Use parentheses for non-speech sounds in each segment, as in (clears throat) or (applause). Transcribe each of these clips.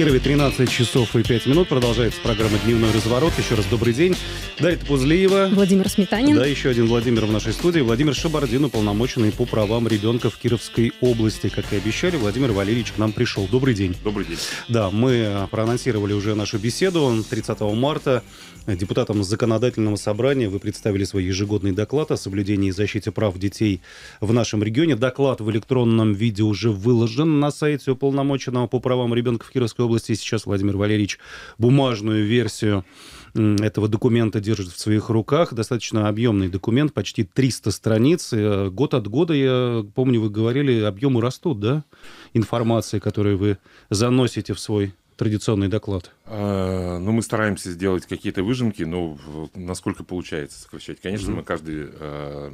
Кирове 13 часов и 5 минут. Продолжается программа «Дневной разворот». Еще раз добрый день. Дарья Пузлиева. Владимир Сметанин. Да, еще один Владимир в нашей студии. Владимир Шабардин, уполномоченный по правам ребенка в Кировской области. Как и обещали, Владимир Валерьевич к нам пришел. Добрый день. Добрый день. Да, мы проанонсировали уже нашу беседу 30 марта. Депутатам законодательного собрания вы представили свой ежегодный доклад о соблюдении и защите прав детей в нашем регионе. Доклад в электронном виде уже выложен на сайте уполномоченного по правам ребенка в Кировской области области. Сейчас Владимир Валерьевич бумажную версию этого документа держит в своих руках. Достаточно объемный документ, почти 300 страниц. Э, год от года, я помню, вы говорили, объемы растут, да? Информации, которую вы заносите в свой традиционный доклад? А, ну, мы стараемся сделать какие-то выжимки, но насколько получается сокращать. Конечно, мы каждый а,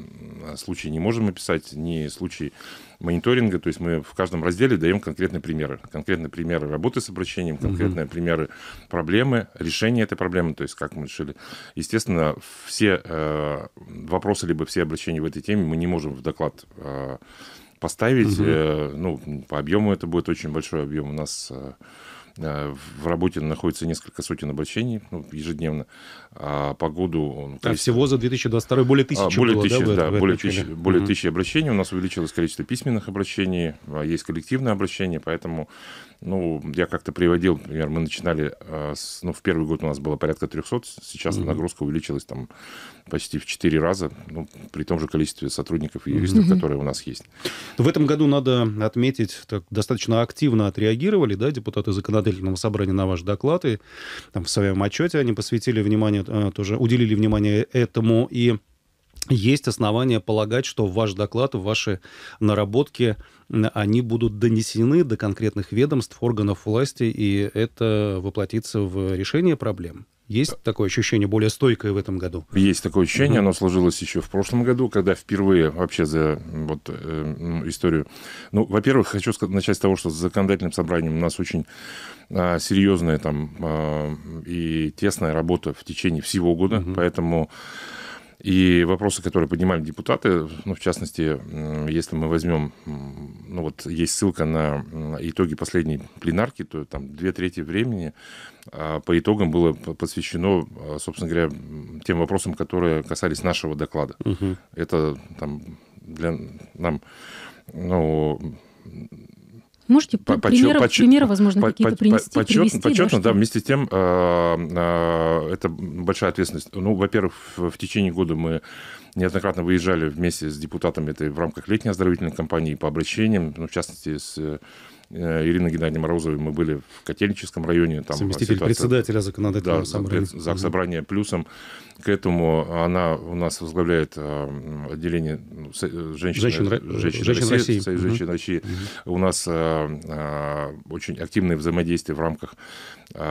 случай не можем описать, ни случай мониторинга, то есть мы в каждом разделе даем конкретные примеры. Конкретные примеры работы с обращением, конкретные mm примеры проблемы, решения этой проблемы, то есть как мы решили. Естественно, все а, вопросы, либо все обращения в этой теме мы не можем в доклад а, поставить. Угу. ну, по объему это будет очень большой объем. У нас... Э, в работе находится несколько сотен обращений ну, ежедневно. А по году... Ну, а всего за 2022 более а, тысячи более было, тысячи, да? да более тысячи, более угу. тысячи обращений. У нас увеличилось количество письменных обращений, а есть коллективные обращения поэтому ну, я как-то приводил, например, мы начинали, а, с, ну, в первый год у нас было порядка 300, сейчас mm-hmm. нагрузка увеличилась там почти в 4 раза, ну, при том же количестве сотрудников и юристов, mm-hmm. которые у нас есть. В этом году, надо отметить, так, достаточно активно отреагировали, да, депутаты законодательства законодательного собрания на ваш доклад, и там, в своем отчете они посвятили внимание, э, тоже уделили внимание этому, и есть основания полагать, что ваш доклад, ваши наработки, они будут донесены до конкретных ведомств, органов власти, и это воплотится в решение проблем. Есть э. такое ощущение более стойкое в этом году? Есть такое ощущение, оно сложилось еще в прошлом году, когда впервые вообще за вот, э, историю... Ну, во-первых, хочу сказать, начать с того, что с законодательным собранием у нас очень э, серьезная там э, и тесная работа в течение всего года, mm поэтому... И вопросы, которые поднимали депутаты, ну, в частности, если мы возьмем, ну, вот есть ссылка на итоги последней пленарки, то там две трети времени а по итогам было посвящено, а, собственно говоря, тем вопросам, которые касались нашего доклада. Угу. Это там для нам, ну, Можете по примеры, поч примеры, возможно, по какие-то принести, по почет, привести? Почетно, да, да, вместе с тем, а, это большая ответственность. Ну, во-первых, в течение года мы неоднократно выезжали вместе с депутатами, этой в рамках летней оздоровительной кампании по обращениям, ну, в частности, с Э, Ирина Геннадьевна Морозовой мы были в Котельническом районе. Там Заместитель ситуация... председателя законодательного да, собрания. ЗАГС собрания плюсом. К этому она у нас возглавляет э, отделение ну, э, женщин, женщин, женщин, России. России. Союз женщин угу. России. У нас а, очень активное взаимодействие в рамках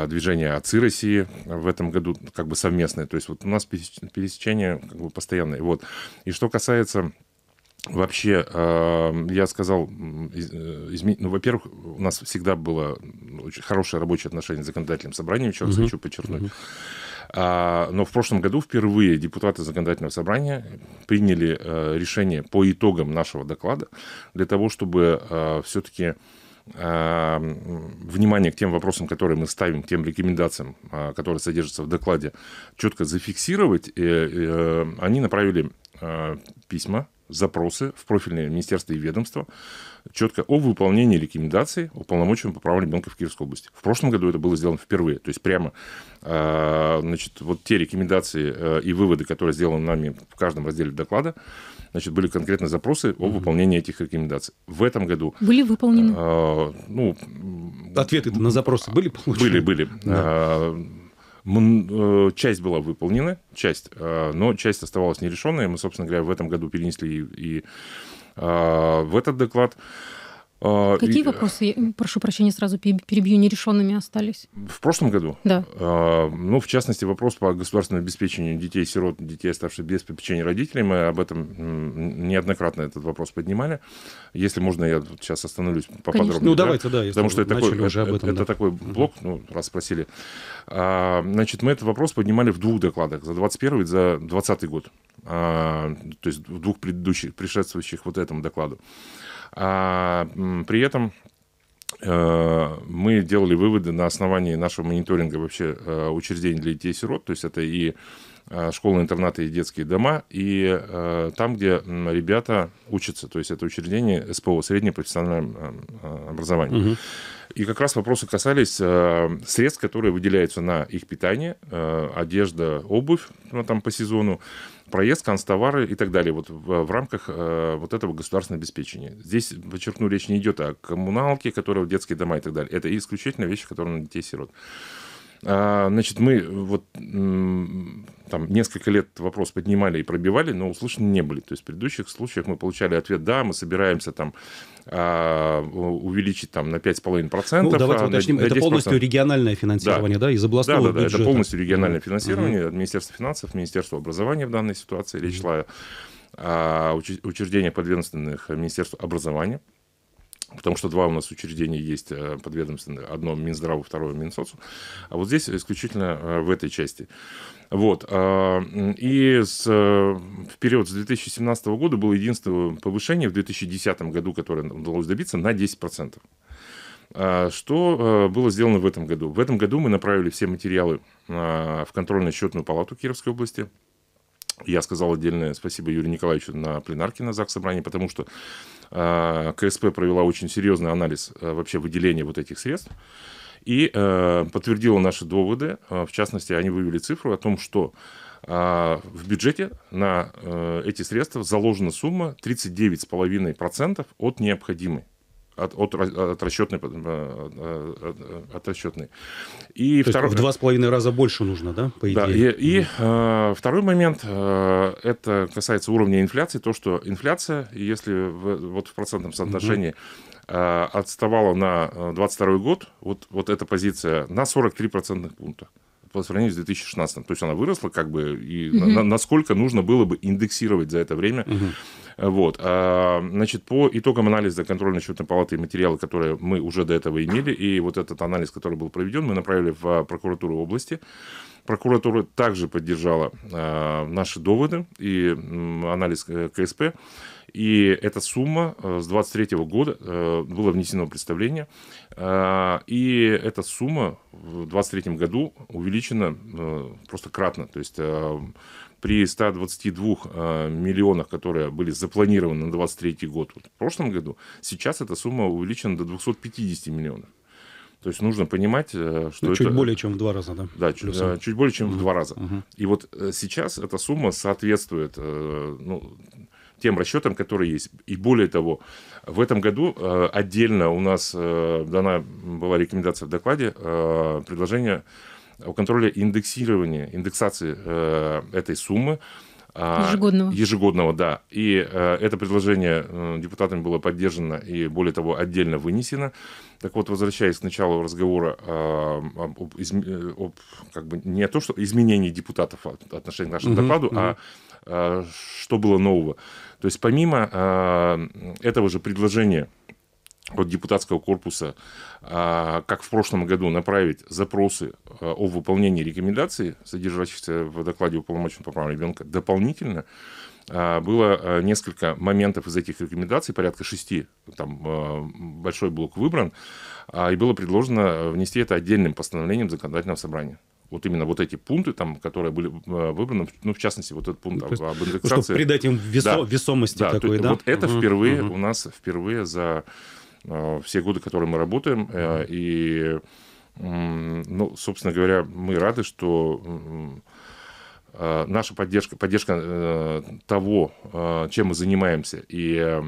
движения «Отцы России» в этом году как бы совместное. То есть вот у нас пересечение как бы постоянное. Вот. И что касается Вообще, эм, я сказал, э, ну, во-первых, у нас всегда было очень хорошее рабочее отношение с законодательным собранием, еще раз угу. хочу подчеркнуть. Угу. Но в прошлом году впервые депутаты законодательного собрания приняли э, решение по итогам нашего доклада для того, чтобы э, все-таки внимание к тем вопросам, которые мы ставим, к тем рекомендациям, которые содержатся в докладе, четко зафиксировать, И они направили письма запросы в профильные министерства и ведомства четко о выполнении рекомендаций уполномоченным по правам ребенка в Кировской области. В прошлом году это было сделано впервые. То есть прямо а, значит, вот те рекомендации э, и выводы, которые сделаны нами в каждом разделе доклада, значит, были конкретно запросы о выполнении этих рекомендаций. В этом году... Были выполнены? А, ну, Ответы на запросы были получены? Были, были. Да. А, Э, часть была выполнена, часть, э, но часть оставалась нерешенной. Мы, собственно говоря, в этом году перенесли и, и э, в этот доклад. А, Какие и, э, вопросы, прошу прощения, сразу перебью, нерешенными остались? В прошлом году? Да. А, ну, в частности, вопрос по государственному обеспечению детей-сирот, детей, оставшихся без попечения родителей. Мы об этом неоднократно этот вопрос поднимали. Если можно, я сейчас остановлюсь поподробнее. Конечно. Ну, да? давайте, да. Потому что это такой, уже об этом, это да. такой блок, ну, раз спросили. А, значит, мы этот вопрос поднимали в двух докладах, за 21 и за 20 год. То есть в двух предыдущих, предшествующих вот этому докладу. А при этом э, мы делали выводы на основании нашего мониторинга вообще э, учреждений для детей-сирот, то есть это и э, школы-интернаты и детские дома, и там, где ребята учатся, то есть это учреждение СПО, среднее профессиональное образование. Угу. И как раз вопросы касались средств, которые выделяются на их питание, одежда, обувь ну, там по сезону, проезд, констовары и так далее вот в, в рамках э, вот этого государственного обеспечения. Здесь, подчеркну, речь не идет о коммуналке, которые детские дома и так далее. Это исключительно вещи, которые на детей-сирот. А, значит, мы э, вот там несколько лет вопрос поднимали и пробивали, но услышаны не были. То есть в предыдущих случаях мы получали ответ, да, мы собираемся там а, увеличить там на 5,5%. Ну, давайте а, уточним, это полностью региональное финансирование, да, да из областного да, да, бюджета? Да, это полностью региональное финансирование mm от Министерства финансов, Министерства образования в данной ситуации. Речь шла о а, учреждениях подведомственных Министерству образования, потому что два у нас учреждения есть э, подведомственные, одно Минздраву, второе Минсоцу. А вот здесь исключительно э, в этой части. Вот. А, и с, э, в период с 2017 года было единственное повышение в 2010 году, которое удалось добиться, на 10%. А, что э, было сделано в этом году? В этом году мы направили все материалы а, в контрольно-счетную палату Кировской области. Я сказал отдельное спасибо Юрию Николаевичу на пленарке на ЗАГС собрании, потому что КСП провела очень серьезный анализ э, вообще выделения вот этих средств и э, подтвердила наши доводы. Э, в частности, они вывели цифру о том, что э, в бюджете на э, эти средства заложена сумма 39,5% от необходимой от, от, от расчетной. Э, от расчетной. И То второй... В два с половиной раза больше нужно, да, по идее? Да, и, и э, второй момент, э, это касается уровня инфляции, то, что инфляция, если в, вот в процентном соотношении mm Э, отставала на 22 э, год, вот, вот эта позиция, на 43 процентных пункта по сравнению с 2016. То есть она выросла, как бы, и угу. на, насколько нужно было бы индексировать за это время. Угу. Вот. А, значит, по итогам анализа контрольно-счетной палаты и материалы, которые мы уже до этого имели, и вот этот анализ, который был проведен, мы направили в а, прокуратуру области. Прокуратура также поддержала э, наши доводы и э, анализ КСП. И эта сумма э, с 23 года э, было внесено представление, э, и эта сумма в 23 году увеличена просто кратно. То есть при 122 миллионах, которые были запланированы на 23 год вот, в прошлом году, сейчас эта сумма увеличена до 250 миллионов. То есть нужно понимать, что ну, это... Чуть более чем в два раза, да? Да, чуть, чуть более чем угу. в два раза. Угу. И вот сейчас эта сумма соответствует ну, тем расчетам, которые есть. И более того, в этом году э, отдельно у нас э, дана была рекомендация в докладе, э, предложение о контроле индексирования, индексации этой суммы а, Ежегодного. Ежегодного, да. И это предложение депутатами было поддержано и, более того, отдельно вынесено. Так вот, возвращаясь к началу разговора э, об, об, как бы не то, что изменении депутатов отношения к нашему угу, докладу, угу. а а, что было нового. То есть помимо а, этого же предложения от депутатского корпуса, а, как в прошлом году, направить запросы о выполнении рекомендаций, содержащихся в докладе уполномоченного по правам ребенка, дополнительно было несколько моментов из этих рекомендаций, порядка шести, там большой блок выбран, и было предложено внести это отдельным постановлением законодательного собрания вот именно вот эти пункты, там, которые были э, выбраны, ну, в частности, вот этот пункт есть, об индексации. Чтобы придать им весо, да, весомости да, такой, то, да? Вот это впервые угу. у нас, впервые за э, все годы, которые мы работаем, э, и, э, ну, собственно говоря, мы рады, что э, наша поддержка, поддержка э, того, чем мы занимаемся, и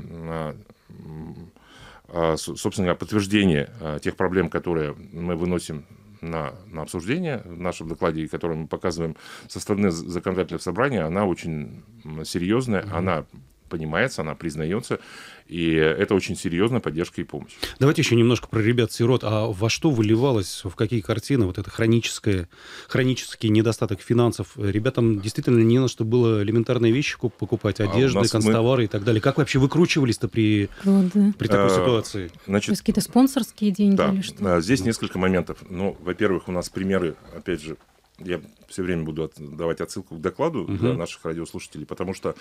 собственно говоря, подтверждение тех проблем, которые мы выносим на, на обсуждение в нашем докладе, который мы показываем со стороны законодателя в она очень серьезная, mm-hmm. она понимается, она признается, и это очень серьезная поддержка и помощь. Давайте еще немножко про ребят-сирот. А во что выливалось, в какие картины вот это хроническое, хронический недостаток финансов? Ребятам действительно не на что было элементарные вещи покупать, а одежды, а констовары мы... и так далее. Как вы вообще выкручивались-то при, вот, да. при такой а, ситуации? Значит, какие-то спонсорские деньги да, или что? Э, здесь несколько моментов. Ну, во-первых, у нас примеры, опять же, я все время буду от, давать отсылку к докладу угу. для наших радиослушателей, потому что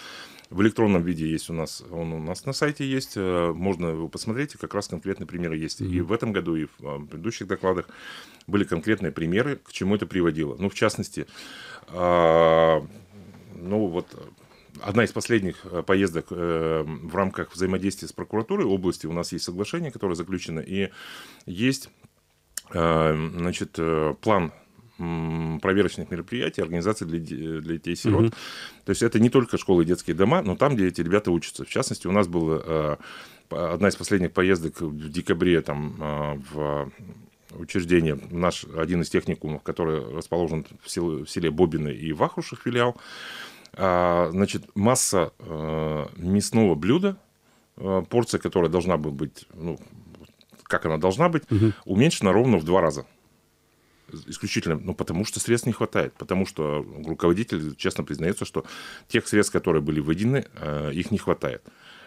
в электронном виде есть у нас, он у нас на сайте есть, э, можно его посмотреть, и как раз конкретные примеры есть. Угу. И в этом году, и в э, предыдущих докладах были конкретные примеры, к чему это приводило. Ну, в частности, а, ну вот одна из последних э, поездок в рамках взаимодействия с прокуратурой области у нас есть соглашение, которое заключено, и есть значит, план проверочных мероприятий, организаций для, для детей-сирот. Угу. То есть это не только школы и детские дома, но там, где эти ребята учатся. В частности, у нас была э, одна из последних поездок в декабре там, э, в учреждение, наш один из техникумов, который расположен в, сел, в селе Бобины и Вахрушах филиал, а, значит, масса э, мясного блюда, порция, которая должна бы быть, ну, как она должна быть, угу. уменьшена ровно в два раза исключительно, ну, потому что средств не хватает, потому что руководитель честно признается, что тех средств, которые были выделены, э, их не хватает.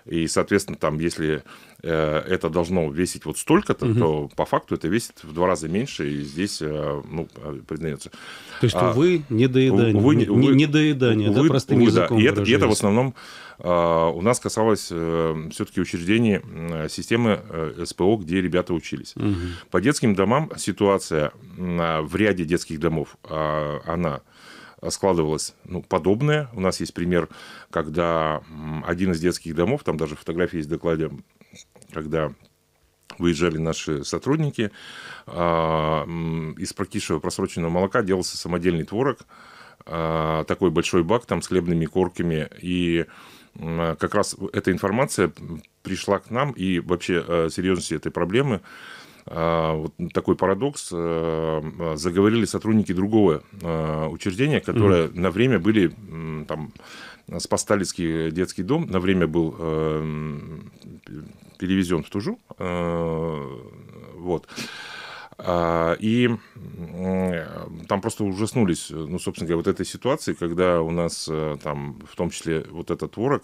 И, соответственно, там, если э, это должно весить вот столько-то, угу. то по факту это весит в два раза меньше, и здесь э, ну, а, признается. То есть, увы, а недоедание. Увы, не, увы, недоедание, увы, да, простым увы, языком да. И это, и это в основном а, у нас касалось э, все-таки учреждений системы СПО, где ребята учились. Угу. По детским домам ситуация в ряде детских домов, она складывалось ну, подобное. У нас есть пример, когда один из детских домов, там даже фотографии есть в докладе, когда выезжали наши сотрудники, а, из прокисшего просроченного молока делался самодельный творог, а, такой большой бак там с хлебными корками, и как раз эта информация пришла к нам, и вообще э, серьезности этой проблемы – а, вот такой парадокс, э, заговорили сотрудники другого э, учреждения, которое mm-hmm. на время были там Спасталицкий детский дом, на время был э, перевезен в Тужу, вот. А, и там просто ужаснулись, ну, собственно говоря, вот этой ситуации, когда у нас там, в том числе вот этот творог,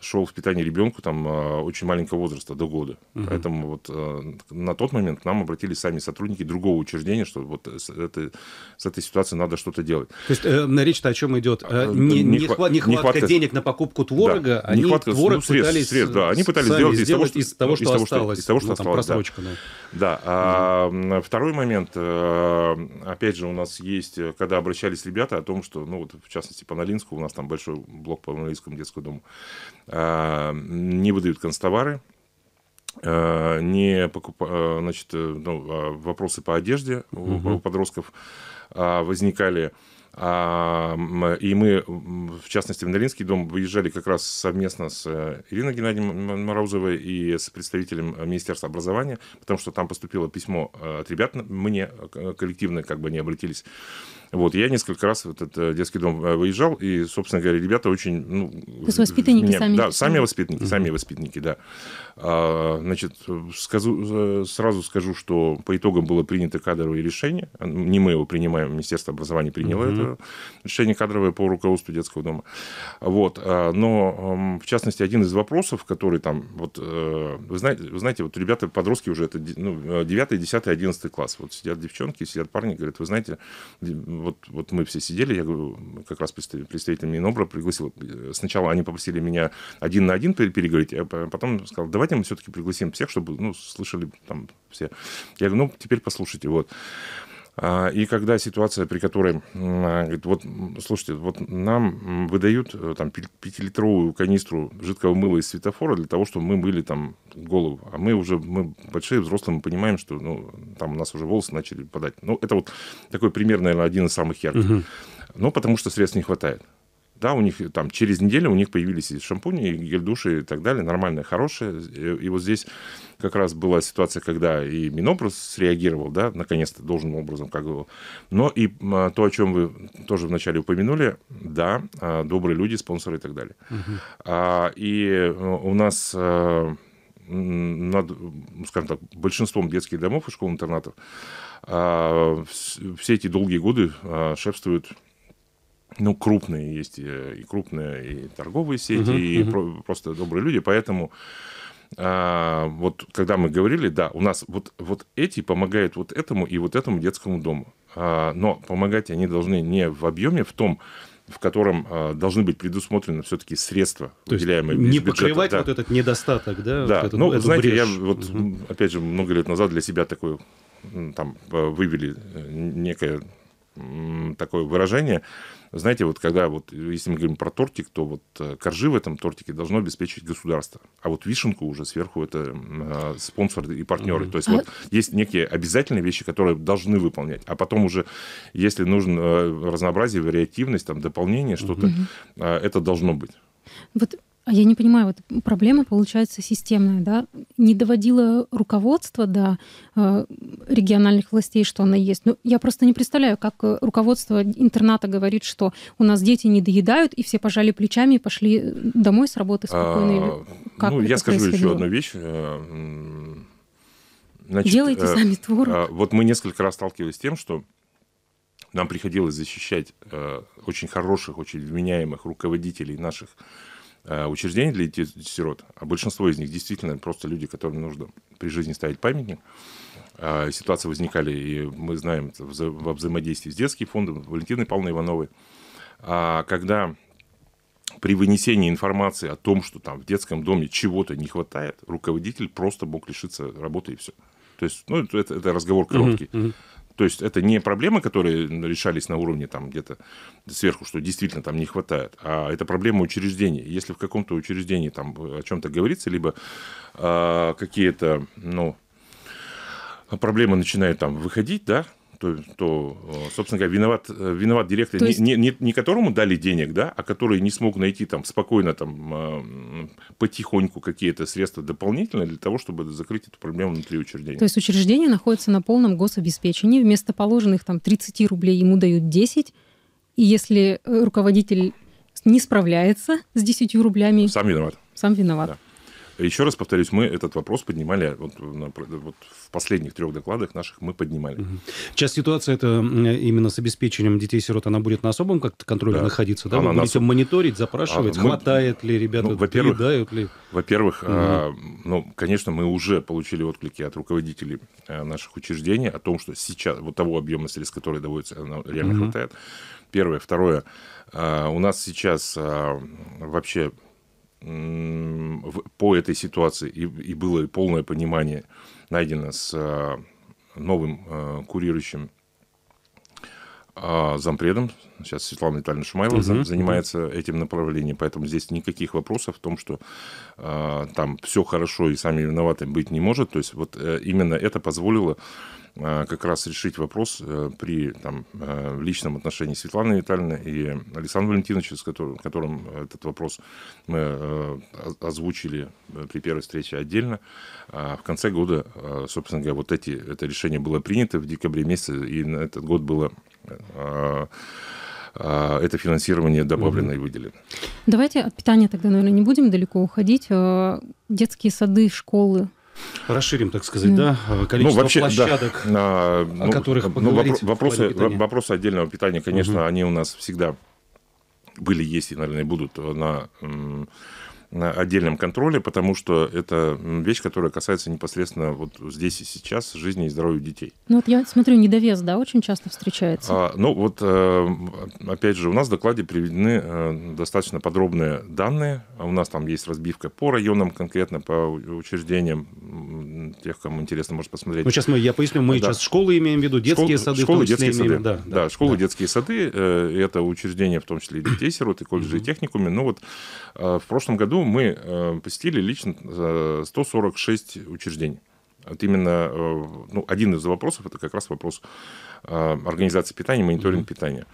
шел в питание ребенку там а, очень маленького возраста, до года. Угу. Поэтому вот э, на тот момент к нам обратились сами сотрудники другого учреждения, что вот с этой, с этой ситуацией надо что-то делать. То есть э, речь-то о чем идет? Э, э не, не, нехватка, нехватка денег на покупку творога, да. они нехватка, ну, творог ну, средств, пытались средств, да. они пытались сделать, сделать из того, что, из того, что осталось. Из того, что ну, там, осталось, просрочка, да. да. А, угу. Второй момент, э, опять же, у нас есть, когда обращались ребята о том, что, ну вот в частности, по Налинску, у нас там большой блок по Налинскому детскому дому, Э, не выдают констовары, э, не покуп... Э, значит, ну, а вопросы по одежде угу. у подростков а, возникали. А, и мы, в частности, в Наринский дом выезжали как раз совместно с Ириной Геннадьевной Морозовой и с представителем Министерства образования, потому что там поступило письмо от ребят мне коллективно, как бы они обратились вот, я несколько раз в этот э, детский дом э, выезжал, и, собственно говоря, ребята очень... Ну, То есть воспитанники меня, сами? Да, сами воспитанники, mm-hmm. сами воспитанники, да. А, значит, скажу, э, сразу скажу, что по итогам было принято кадровое решение, не мы его принимаем, Министерство образования приняло mm-hmm. это решение кадровое по руководству детского дома. Вот, а, но, в частности, один из вопросов, который там, вот, вы знаете, вы знаете вот ребята, подростки уже, это ну, 9, 10, 11 класс, вот сидят девчонки, сидят парни, говорят, вы знаете, вот, вот мы все сидели, я говорю, как раз представитель Минобра пригласил. Э, сначала они попросили меня один на один переговорить, а потом сказал, давайте мы все-таки пригласим всех, чтобы, ну, слышали там все. Я говорю, ну, теперь послушайте, вот. А, и когда ситуация, при которой, а, говорит, вот, слушайте, вот нам выдают э, там пятилитровую канистру жидкого мыла из светофора для того, чтобы мы мыли там голову. А мы уже, мы большие взрослые, мы понимаем, что ну, там у нас уже волосы начали падать. Ну, это вот такой пример, наверное, один из самых ярких. Угу. Ну, Но потому что средств не хватает. Да, у них э, там через неделю у них появились и шампуни, и гель-души и так далее, нормальные, хорошие. И, э, и вот здесь как раз была ситуация, когда и Минобраз среагировал, да, наконец-то должным образом, как бы. Но и а, то, о чем вы тоже вначале упомянули, да, а, добрые люди, спонсоры и так далее. Угу. А, и э, у нас над, скажем так, большинством детских домов и школ-интернатов а, все эти долгие годы а, шефствуют ну, крупные есть э, и крупные и торговые сети, uh-huh, и uh-huh. Про- просто добрые люди. Поэтому а, вот когда мы говорили, да, у нас вот, вот эти помогают вот этому и вот этому детскому дому. А, но помогать они должны не в объеме, в том, в котором э, должны быть предусмотрены все-таки средства, То выделяемые есть не бюджета, покрывать да. вот этот недостаток, да? Да, ну, вот ну, эту знаете, брешь. я вот, угу. опять же, много лет назад для себя такое, там, э, вывели э, некое такое выражение – знаете, вот когда вот, э, если мы говорим про тортик, то вот э, коржи в этом тортике должно обеспечить государство. А вот вишенку уже сверху это э, спонсоры и партнеры. Mm-hmm. То есть а вот есть некие обязательные вещи, которые должны выполнять. А потом уже, если нужно э, разнообразие, вариативность, там, дополнение, что-то, mm-hmm. э, это должно быть. Вот а я не понимаю, вот проблема получается системная, да? Не доводило руководство до э, региональных властей, что она есть. Но ну, я просто не представляю, как э, руководство интерната говорит, что у нас дети не доедают, и все пожали плечами и пошли домой с работы спокойно. А, ну, я скажу еще одну вещь. Э, значит, Делайте э, сами творог. Э, вот мы несколько раз сталкивались с тем, что нам приходилось защищать э, очень хороших, очень вменяемых руководителей наших Э, учреждений для детей сирот, а большинство из них действительно просто люди, которым нужно при жизни ставить памятник. А, ситуации возникали, и мы знаем во взаимодействии с детским фондом, Валентины Павловной Ивановой, а, когда при вынесении информации о том, что там в детском доме чего-то не хватает, руководитель просто мог лишиться работы и все. То есть, ну, это, это разговор короткий. Uh-huh, uh-huh. То есть это не проблемы, которые решались на уровне там где-то сверху, что действительно там не хватает, а это проблема учреждений. Если в каком-то учреждении там о чем-то говорится, либо э, какие-то, ну, проблемы начинают там выходить, да, то, то э, собственно говоря, виноват, э, виноват директор, есть... не, не, не которому дали денег, да, а который не смог найти там спокойно, там, э, потихоньку какие-то средства дополнительные для того, чтобы закрыть эту проблему внутри учреждения. То есть учреждение находится на полном гособеспечении, вместо положенных там 30 рублей ему дают 10, и если руководитель не справляется с 10 рублями... Сам виноват. Сам виноват. Да. Еще раз повторюсь, мы этот вопрос поднимали а вот, э, на, вот в последних трех докладах наших мы поднимали. Сейчас ситуация это именно с обеспечением детей-сирот, она будет на особом как-то контроле да. находиться, да? Она Вы будете нас... мониторить, запрашивать, а, мы... хватает ли ребята, ну, во ли? Во-первых, угу. а, ну, конечно, мы уже получили отклики от руководителей э, наших учреждений о том, что сейчас вот того объема средств, который доводится, реально угу. хватает. Первое. Второе. А, у нас сейчас а, вообще по этой ситуации и, и было полное понимание найдено с а, новым а, курирующим а, зампредом. Сейчас Светлана Витальевна Шумаева угу, занимается этим направлением, поэтому здесь никаких вопросов в том, что там все хорошо и сами виноваты быть не может. То есть вот э, именно это позволило Э, как раз решить вопрос э, при там, э, личном отношении Светланы Витальевны и Александра Валентиновича, с которым, которым этот вопрос мы озвучили при первой встрече отдельно. А в конце года, собственно говоря, вот эти, это решение было принято в декабре месяце, и на этот год было это финансирование добавлено и выделено. Давайте от питания тогда, наверное, не будем далеко уходить. Детские сады, школы, Расширим, так сказать, да, э, количество ну, вообще, площадок, да. о ну, которых ну, поговорить ну, вопросы, вопросы отдельного питания, конечно, угу. они у нас всегда были, есть и, наверное, будут на на отдельном контроле, потому что это вещь, которая касается непосредственно вот здесь и сейчас жизни и здоровья детей. Ну вот я смотрю, недовес, да, очень часто встречается. А, ну вот, эм, опять же, у нас в докладе приведены э, достаточно подробные данные. У нас там есть разбивка по районам конкретно, по учреждениям тех, кому интересно, может посмотреть. Ну сейчас мы, я поясню, мы да. сейчас школы имеем в виду, детские Школ, сады, школы, в том детские имеем, сады. Да, да, да, школы, да. детские сады, э, это учреждения, в том числе и детей-сирот, и колледжи, и техникуме. Ну вот э, в прошлом году мы э, посетили лично 146 э, учреждений. Вот именно э, ну, один из вопросов это как раз вопрос организации питания, мониторинг mm-hmm. питания.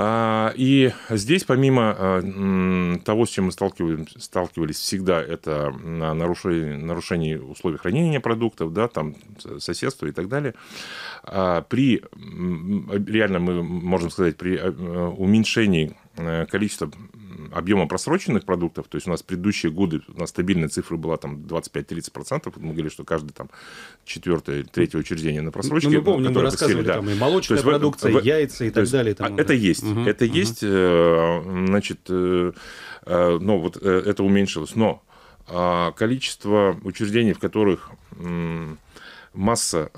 А, и здесь, помимо того, с чем мы сталкивались всегда, это нарушение, нарушение условий хранения продуктов, да, там соседство и так далее, а, при, реально мы можем сказать, при уменьшении Э, количество объема просроченных продуктов, то есть у нас предыдущие годы, у нас стабильная цифра была там 25-30%, процентов, мы говорили, что каждый там четвертое, третье учреждение на просрочке. Ну, мы помним, мы рассказывали, посели, да. там и молочная есть, продукция, в, яйца и так есть, далее. А, там это уже. есть, угу, это угу. есть, э, значит, э, но вот это уменьшилось, но а, количество учреждений, в которых масса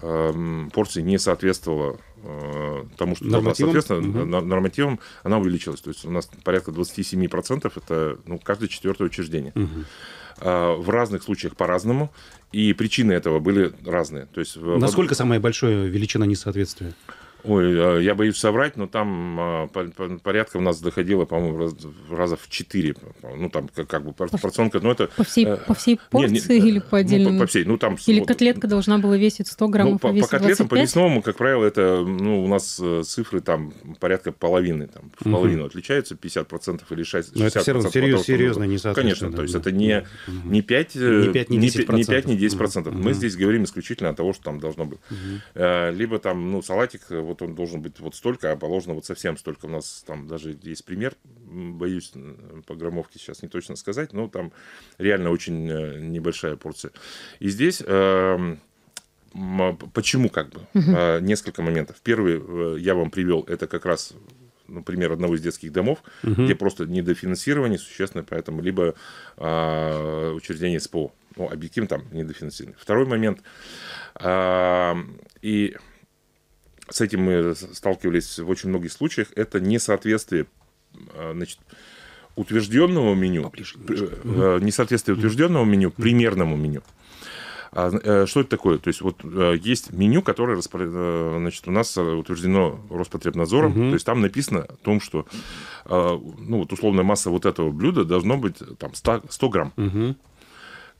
порций не соответствовала Э, тому, что нормативом? соответственно, угу. нормативом она увеличилась. То есть у нас порядка 27% это ну, каждое четвертое учреждение. Угу. в разных случаях по-разному, и причины этого были разные. То есть, Насколько в... самая большая величина несоответствия? Ой, э, я боюсь соврать, но там а, порядка у нас доходило, по-моему, раз, раза в четыре. Ну, там как, как бы порционка, но это... По всей, э, по всей порции нет, нет, или по отдельному? Ну, по, по всей, ну там... Или вот, котлетка должна была весить 100 граммов, ну, а по, по котлетам, 25? по мясному, как правило, это, ну, у нас э, цифры там порядка половины, там, в угу. половину отличаются, 50% или 60%. Но это все равно серьез, серьезно не Конечно, да, то есть да, это да. не, не 5... Не 5, не 10%. Не 5, не 10%. Угу. Мы здесь говорим исключительно о того, что там должно быть. Угу. Либо там, ну, салатик вот он должен быть вот столько, а положено вот совсем столько. У нас там даже есть пример, боюсь по граммовке сейчас не точно сказать, но там реально очень э, небольшая порция. И здесь... Эм, почему как бы? А, несколько моментов. Первый э, я вам привел, это как раз например, ну, одного из детских домов, угу. где просто недофинансирование существенно, поэтому либо а, учреждение СПО, ну, объективно там недофинансирование. Второй момент, а, и с этим мы сталкивались в очень многих случаях, это несоответствие а, значит, утвержденного меню, Поближе, э, э, несоответствие утвержденного меню примерному меню. А, э, что это такое? То есть вот есть меню, которое значит, у нас утверждено Роспотребнадзором, угу. то есть там написано о том, что ну, вот условная масса вот этого блюда должно быть там 100, 100 грамм. Угу.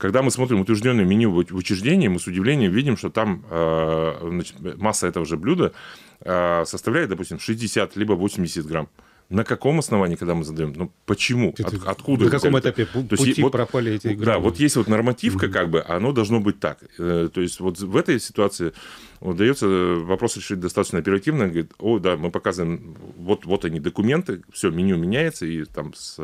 Когда мы смотрим утвержденное меню в учреждении, мы с удивлением видим, что там э, значит, масса этого же блюда э, составляет, допустим, 60 либо 80 грамм. На каком основании, когда мы задаем? Ну, почему? Это, откуда? На каком этапе пути то есть, вот, пропали эти игры? Да, вот есть вот нормативка, как бы, оно должно быть так. Э, то есть вот в этой ситуации удается вопрос решить достаточно оперативно. Говорит, о, да, мы показываем, вот, вот они документы, все, меню меняется, и там с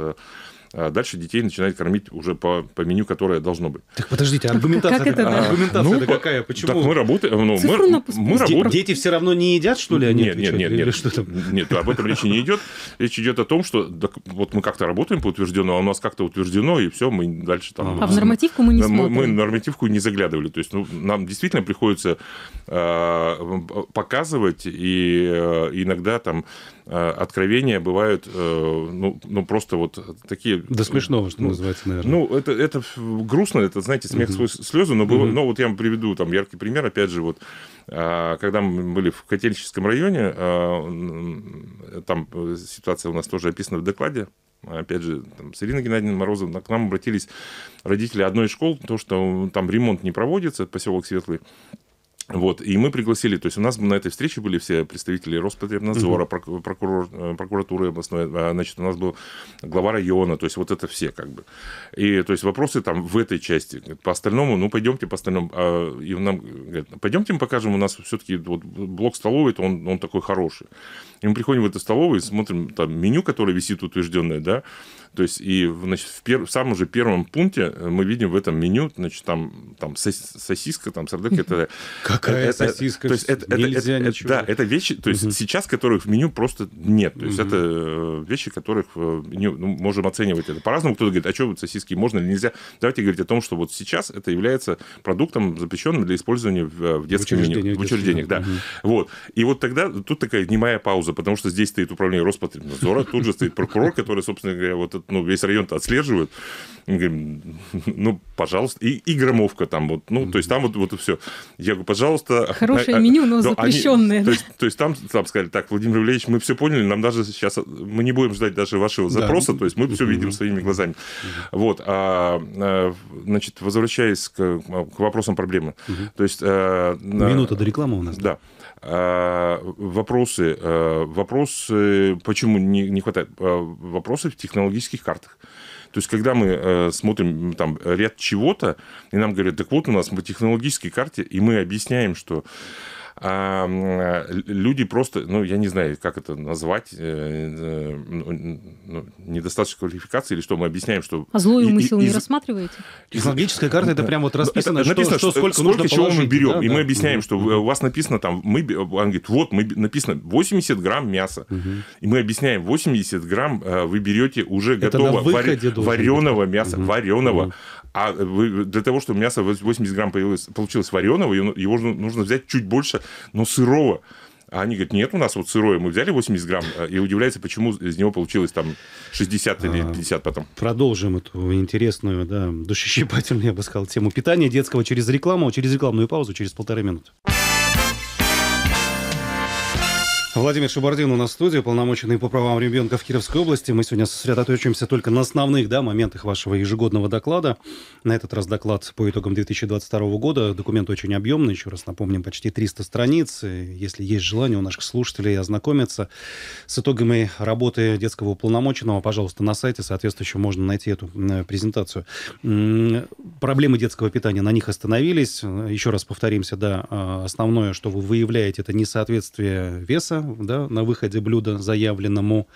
а дальше детей начинает кормить уже по, по меню, которое должно быть. Так подождите, а аргументация, как это, да? аргументация ну, какая? Почему? Так мы работаем. Ну, мы, мы работаем. Дети все равно не едят, что ли, они Нет, нет, нет, нет, что нет, об этом речи не идет. Речь идет о том, что так, вот мы как-то работаем по утвержденному, а у нас как-то утверждено, и все, мы дальше там. А в нормативку мы не смотрим. Мы, мы нормативку не заглядывали. То есть, ну, нам действительно приходится э, показывать и э, иногда там Э, откровения бывают, э, ну, ну просто вот такие... До смешного, что ну, называется, наверное. Ну, это, это грустно, это, знаете, смех угу. свою слезу, но, было, угу. но вот я вам приведу там яркий пример, опять же, вот а, когда мы были в Котельническом районе, а, там э, ситуация у нас тоже описана в докладе, опять же, там, с Ириной Геннадьевной Морозовой, к нам обратились родители одной из школ, то, что там ремонт не проводится, поселок Светлый, вот, и мы пригласили, то есть у нас на этой встрече были все представители Роспотребнадзора, угу. прокурор, э, прокуратуры областной, а, значит, у нас был глава района, то есть вот это все как бы. И то есть вопросы там в этой части. По остальному, ну, пойдемте по остальному. А, и нам говорят, пойдемте мы покажем, у нас все-таки вот блок столовой, то он, он такой хороший. И мы приходим в эту столовую и смотрим там меню, которое висит утвержденное, да, то есть и значит, в, пер... в самом же первом пункте э, мы видим в этом меню, значит, там, там сосиска, там сарделька. Это, (laughs) Какая это, э, э, сосиска? То есть это, Нельзя это, ничего. Да, это вещи, то есть угу. сейчас которых в меню просто нет. То есть угу. это вещи, которых в ну, можем оценивать это по-разному. Кто-то говорит, а что вот сосиски можно или нельзя? Давайте говорить о том, что вот сейчас это является продуктом, запрещенным для использования в, в детском в меню. В учреждениях, да. Угу. Вот. И вот тогда тут такая немая пауза, потому что здесь стоит управление Роспотребнадзора, тут же стоит прокурор, который, собственно говоря, вот ну, весь район-то отслеживают. говорим, ну, пожалуйста. И, и громовка там вот. Ну, то есть там вот, вот все. Я говорю, пожалуйста. А, Хорошее а, меню, но да, запрещенное. Они, то, есть, то есть там, там сказали, так, Владимир Валерьевич, мы все поняли, нам даже сейчас, мы не будем ждать даже вашего запроса, да. то есть мы все видим своими глазами. Вот. А, а, значит, возвращаясь к, к вопросам проблемы. То есть... Э, Минута до рекламы у нас. да. Э, вопросы, э, вопросы, почему не, не хватает, э, вопросы в технологических картах. То есть, когда мы э, смотрим там ряд чего-то, и нам говорят, так вот у нас по технологической карте, и мы объясняем, что а люди просто, ну, я не знаю, как это назвать, э, э, ну, недостаточно квалификации или что, мы объясняем, что... А злой умысел из... не рассматриваете? Из карта это прям вот ну, расписано, это, написано, что, что сколько, сколько нужно чего положить, мы берем. Да, и да. мы объясняем, что у вас написано там, мы, он говорит, вот, мы написано 80 грамм мяса. Угу. И мы объясняем, 80 грамм вы берете уже готового вареного мяса, угу. вареного. Угу. А для того, чтобы мясо 80 грамм появилось, получилось вареного, ну, его нужно взять чуть больше, но сырого. А они говорят, нет, у нас вот сырое, мы взяли 80 грамм, а, и удивляется, почему из него получилось там 60 или 50 а, потом. Продолжим эту интересную, да, душещипательную, я бы сказал, тему питания детского через рекламу, через рекламную паузу, через полторы минуты. Владимир Шабардин у нас в студии, полномоченный по правам ребенка в Кировской области. Мы сегодня сосредоточимся только на основных да, моментах вашего ежегодного доклада. На этот раз доклад по итогам 2022 года. Документ очень объемный, еще раз напомним, почти 300 страниц. Если есть желание у наших слушателей ознакомиться с итогами работы детского уполномоченного, пожалуйста, на сайте соответствующем можно найти эту презентацию. Проблемы детского питания, на них остановились. Еще раз повторимся, да, а, основное, что вы выявляете, это несоответствие веса да, на выходе блюда заявленному,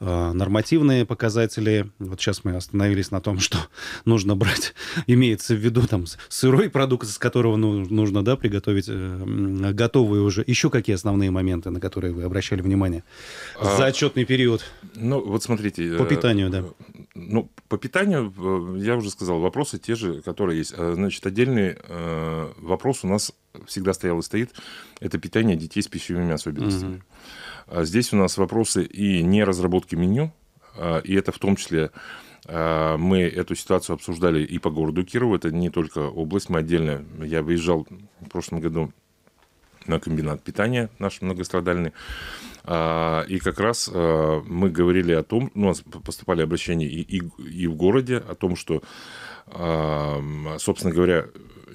э, нормативные показатели. Вот сейчас мы остановились на том, (laughs) что нужно брать, имеется в виду там сырой продукт, из которого ну, нужно да, приготовить э, готовые уже. Еще какие основные моменты, на которые вы обращали внимание а, за отчетный период? Ну, вот смотрите. По э, питанию, да. Ну, по питанию, э, я уже сказал, вопросы те же, которые есть. А, значит, отдельный э, вопрос у нас всегда стоял и стоит. Это питание детей с пищевыми особенностями. Угу. Здесь у нас вопросы и не разработки меню, а, и это в том числе мы эту ситуацию обсуждали и по городу Кирову, это не только область, мы отдельно, я выезжал в прошлом году на комбинат питания наш многострадальный, а, и как раз а, мы говорили о том, ну, у нас поступали обращения и, и, и в городе о том, что, а, собственно говоря,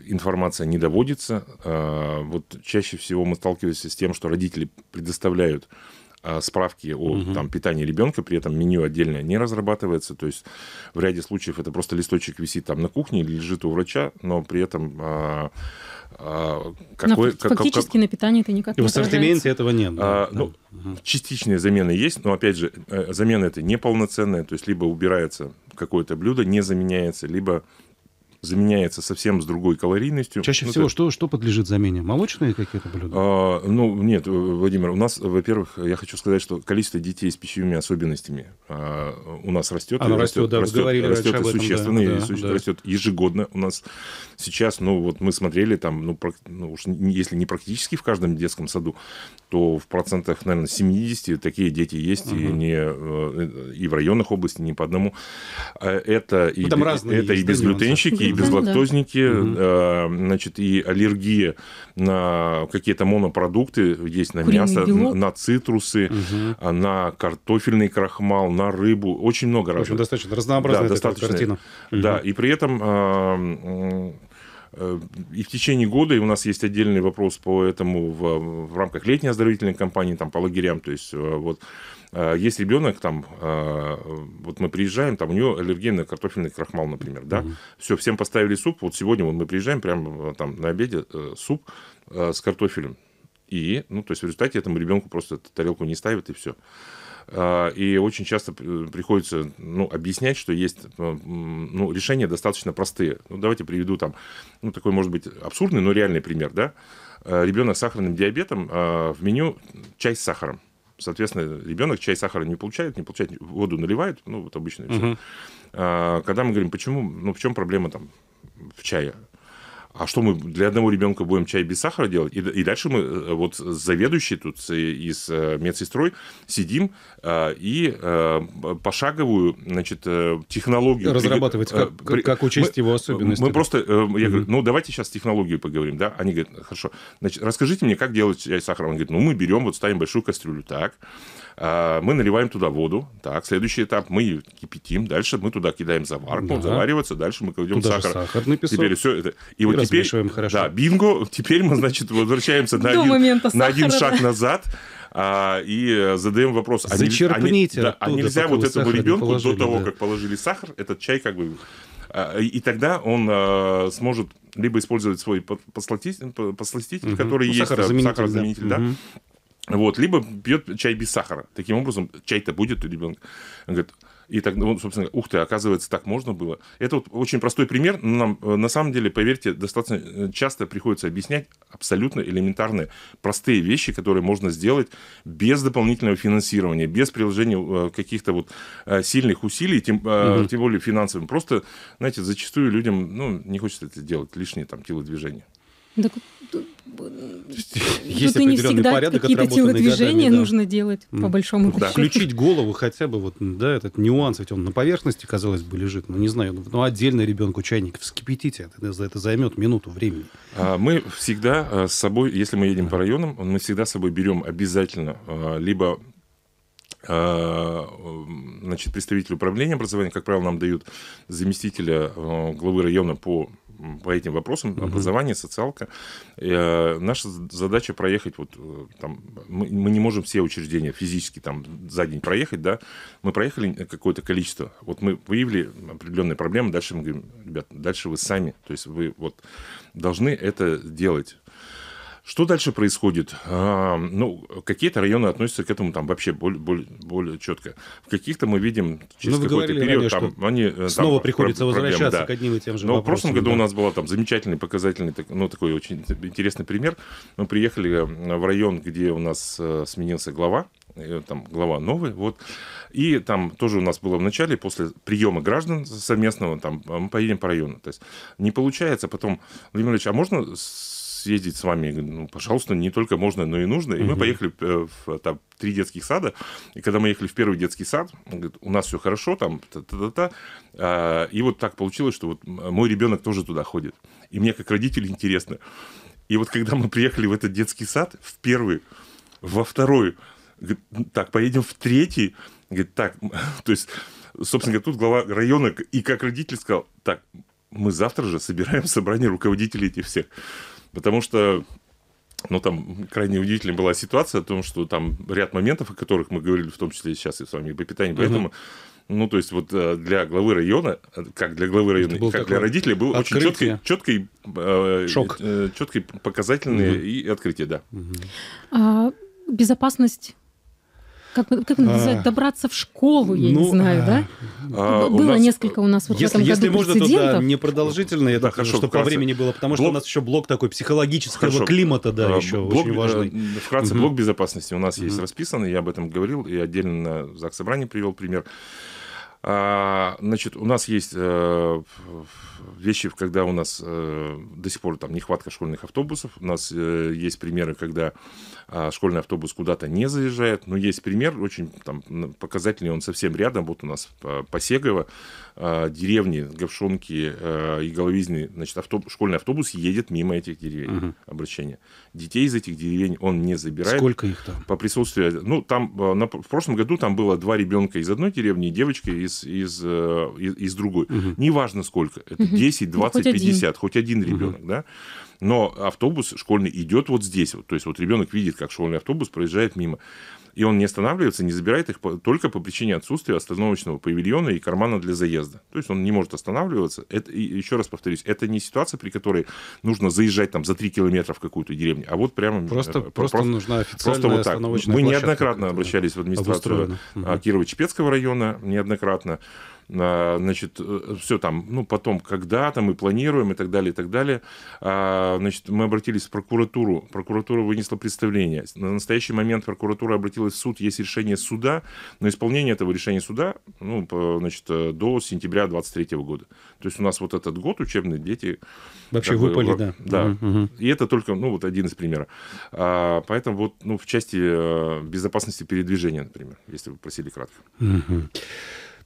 информация не доводится. Вот чаще всего мы сталкиваемся с тем, что родители предоставляют а, справки о угу. там, питании ребенка, при этом меню отдельное не разрабатывается. То есть в ряде случаев это просто листочек висит там на кухне или лежит у врача, но при этом а, а какой, но, как, фактически как, на питание это никак не В ассортименте этого нет. Да, а, Ну, угу. Частичные замены есть, но опять же, э, замена это неполноценная, то есть либо убирается какое-то блюдо, не заменяется, либо заменяется совсем с другой калорийностью. Чаще ну, всего это... что, что подлежит замене? Молочные какие-то блюда? А, ну, нет, э, Владимир, у нас, во-первых, я хочу сказать, что количество детей с пищевыми особенностями а, у нас растет. Оно растет, растет, да, растет, говорили растет этом, существенно, да, и суще... да. растет ежегодно. У нас сейчас, ну, вот мы смотрели там, ну, про... ну уж если не практически в каждом детском саду, то в процентах, наверное, 70 такие дети есть, угу. и, не, э, э, и в районных области не по одному. Это, ну, и, это есть, и безглютенщики, и ну безлактозники, э, значит, и аллергия на какие-то монопродукты, есть на мясо, на цитрусы, а, на картофельный крахмал, на рыбу, очень много разных. достаточно разнообразная достаточно, Да, и при этом а, э, и в течение года, и у нас есть отдельный вопрос по этому в, в рамках летней оздоровительной кампании, там, по лагерям, то есть э, вот Э, есть ребенок, там, э, вот мы приезжаем, там у него аллергия на картофельный крахмал, например, да, угу. все, всем поставили суп, вот сегодня вот мы приезжаем прямо э, там на обеде суп с картофелем, и, ну, то есть в результате этому ребенку просто тарелку не ставят и все. И очень часто приходится ну, объяснять, что есть ну, решения достаточно простые. Ну, давайте приведу там, ну, такой, может быть, абсурдный, но реальный пример, да. Ребенок с сахарным диабетом в меню чай с сахаром. Соответственно, ребенок чай сахара не получает, не получает, воду наливает, ну, вот обычно. Угу. А, когда мы говорим, почему, ну, в чем проблема там в чае? а что мы для одного ребенка будем чай без сахара делать? И, и дальше мы э, вот заведующий тут из э, медсестрой сидим э, и пошаговую значит, технологию... Разрабатывать, как, при... как учесть мы, его особенности. Мы да? просто... Я говорю, ну, давайте сейчас технологию поговорим, да? Они говорят, хорошо, значит, расскажите мне, как делать чай с сахаром. Он говорит, ну, мы берем, вот ставим большую кастрюлю так, а, мы наливаем туда воду. Так, следующий этап мы ее кипятим. Дальше мы туда кидаем заварку, да. завариваться. Дальше мы кладем сахар. сахарный песок. Теперь все это. И, и вот теперь, хорошо. Да, бинго. Теперь мы, значит, возвращаемся на один, на один шаг назад а, и э, задаем вопрос, а, а Зачерпните а, оттуда, а нельзя вот этому ребенку до того, да. как положили сахар, этот чай как бы... А, и, и тогда он а, сможет либо использовать свой посластитель, посластитель угу. который ну, есть, сахарозаменитель, да, сахарозаменитель да. да, угу вот, либо пьет чай без сахара. Таким образом, чай-то будет у ребенка. Он говорит, и так, ну, собственно, ух ты, оказывается, так можно было. Это вот очень простой пример. Нам, э, на самом деле, поверьте, достаточно э, часто приходится объяснять абсолютно элементарные, простые вещи, которые можно сделать без дополнительного финансирования, без приложения э, каких-то вот сильных усилий, тем, угу. тем более финансовым. Просто, знаете, зачастую людям, ну, не хочется это делать, лишние там телодвижения. Так есть Тут и не всегда какие-то телодвижения годами, да. нужно делать по большому ну, да. счету. Включить голову хотя бы, вот, да, этот нюанс, ведь он на поверхности, казалось бы, лежит, но ну, не знаю, ну, отдельно ребенку чайник вскипятите, это, это займет минуту времени. А, мы всегда а, с собой, если мы едем по районам, мы всегда с собой берем обязательно а, либо значит, представитель управления образования, как правило, нам дают заместителя главы района по по этим вопросам, угу. образование, социалка. Э, наша задача проехать, вот э, там, мы, мы не можем все учреждения физически там за день проехать, да, мы проехали э, какое-то количество, вот мы выявили определенные проблемы, дальше мы говорим, ребят, дальше вы сами, то есть вы вот должны это делать. Что дальше происходит? А, ну, какие-то районы относятся к этому там вообще более, более, более четко. В каких-то мы видим через ну, какой-то период ранее, там они э, снова там, приходится проблемы, возвращаться да. к одним и тем же. Но ну, вопросам, в прошлом году да. у нас был там замечательный показательный, ну такой очень интересный пример. Мы приехали э, в район, где у нас э, сменился глава там глава новый, вот. И там тоже у нас было в начале, после приема граждан совместного, там, мы поедем по району. То есть не получается потом, Владимир Ильич, а можно съездить с вами? Ну, пожалуйста, не только можно, но и нужно. И угу. мы поехали э, в э, там, три детских сада. И когда мы ехали в первый детский сад, он говорит, у нас все хорошо, там, та-та-та-та. А, и вот так получилось, что вот мой ребенок тоже туда ходит. И мне как родитель интересно. И вот когда мы приехали в этот детский сад, в первый, во второй, говорит, так, поедем в третий, говорит, так, (laughs) то есть, собственно говоря, тут глава района и как родитель сказал, так, мы завтра же собираем собрание руководителей этих всех. Потому что ну, там крайне удивительная была ситуация о том, что там ряд моментов, о которых мы говорили, в том числе сейчас и с вами по питанию, поэтому ну, то есть, вот э, для главы района, э, как для главы района, как для родителей, был открытие. очень четкий, четкий э, Шок. четкий показательный угу. и открытие, да. Угу. А, безопасность как, как называют, а. добраться в школу, я ну, не знаю, да? А, было нас, несколько у нас вот если, в этом Если году можно, прецедентов. то да, непродолжительно, я да, хорошо, чтобы вкратце. по времени было, потому что блок... у нас еще блок такой психологического хорошо. климата, да, а, еще блок, очень э, важный. Вкратце, угу. блок безопасности у нас угу. есть расписан, я об этом говорил, и отдельно на ЗАГС собрании привел пример. А, значит, у нас есть э, вещи, когда у нас э, до сих пор там нехватка школьных автобусов. У нас э, есть примеры, когда а, школьный автобус куда-то не заезжает. Но есть пример, очень там, показательный, он совсем рядом. Вот у нас а, Посегово, а, деревни Говшонки и Головизни. Значит, автобус, школьный автобус едет мимо этих деревень. Угу. Обращение. Детей из этих деревень он не забирает. Сколько их там? По присутствию... Ну, там на, в прошлом году там было два ребенка из одной деревни и девочка из, из, э, из, из другой. Угу. Неважно сколько. Это угу. 10, 20, ну, хоть 50. Один. Хоть один ребенок, угу. да? Но автобус школьный идет вот здесь. Вот, то есть вот ребенок видит, как школьный автобус проезжает мимо. И он не останавливается, не забирает их по, только по причине отсутствия остановочного павильона и кармана для заезда. То есть он не может останавливаться. Это, и еще раз повторюсь, это не ситуация, при которой нужно заезжать там за 3 километра в какую-то деревню, а вот прямо... Просто, э, просто, просто нужна официальная просто вот так. Мы неоднократно обращались в администрацию а, Кирова-Чепецкого района, неоднократно. А, значит, э, все там, ну, потом, когда там, мы планируем и так далее, и так далее. А, значит, мы обратились в прокуратуру, прокуратура вынесла представление. На настоящий момент прокуратура обратилась в суд, есть решение суда, но исполнение этого решения суда, ну, значит, э, до сентября 23 года. То есть у нас вот этот год учебные дети... Вообще как выпали, бы, да. Да. Угу. И это только, ну, вот один из примеров. А, поэтому вот, ну, в части э, безопасности передвижения, например, если вы просили кратко. Угу.